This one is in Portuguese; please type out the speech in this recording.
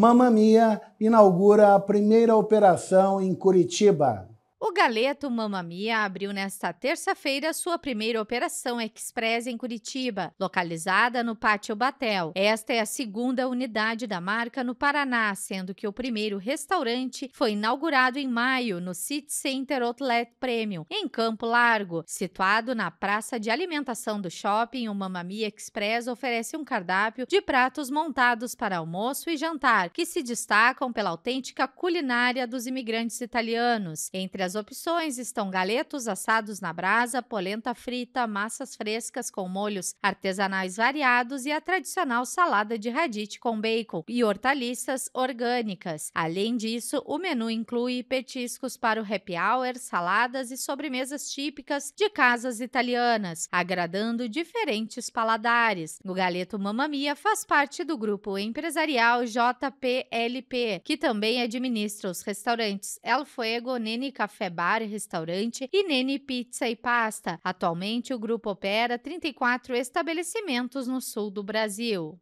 Mamamia inaugura a primeira operação em Curitiba. O Galeto Mamamia abriu nesta terça-feira sua primeira operação Express em Curitiba, localizada no Pátio Batel. Esta é a segunda unidade da marca no Paraná, sendo que o primeiro restaurante foi inaugurado em maio no City Center Outlet Premium, em Campo Largo. Situado na praça de alimentação do shopping, o Mamamia Express oferece um cardápio de pratos montados para almoço e jantar, que se destacam pela autêntica culinária dos imigrantes italianos. Entre as as opções estão galetos assados na brasa, polenta frita, massas frescas com molhos artesanais variados e a tradicional salada de radite com bacon e hortaliças orgânicas. Além disso, o menu inclui petiscos para o happy hour, saladas e sobremesas típicas de casas italianas, agradando diferentes paladares. O Galeto Mamamia faz parte do grupo empresarial JPLP, que também administra os restaurantes El Fuego, Nene Café café bar e restaurante e Nene Pizza e Pasta. Atualmente, o grupo opera 34 estabelecimentos no sul do Brasil.